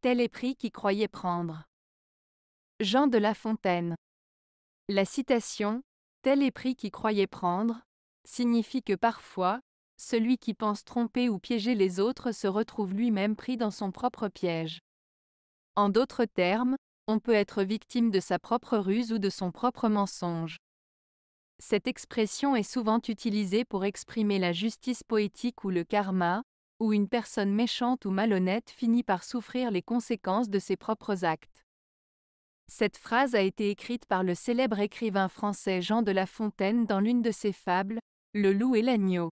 Tel est qui croyait prendre. Jean de La Fontaine. La citation Tel est pris qui croyait prendre signifie que parfois, celui qui pense tromper ou piéger les autres se retrouve lui-même pris dans son propre piège. En d'autres termes, on peut être victime de sa propre ruse ou de son propre mensonge. Cette expression est souvent utilisée pour exprimer la justice poétique ou le karma, où une personne méchante ou malhonnête finit par souffrir les conséquences de ses propres actes. Cette phrase a été écrite par le célèbre écrivain français Jean de La Fontaine dans l'une de ses fables, Le loup et l'agneau.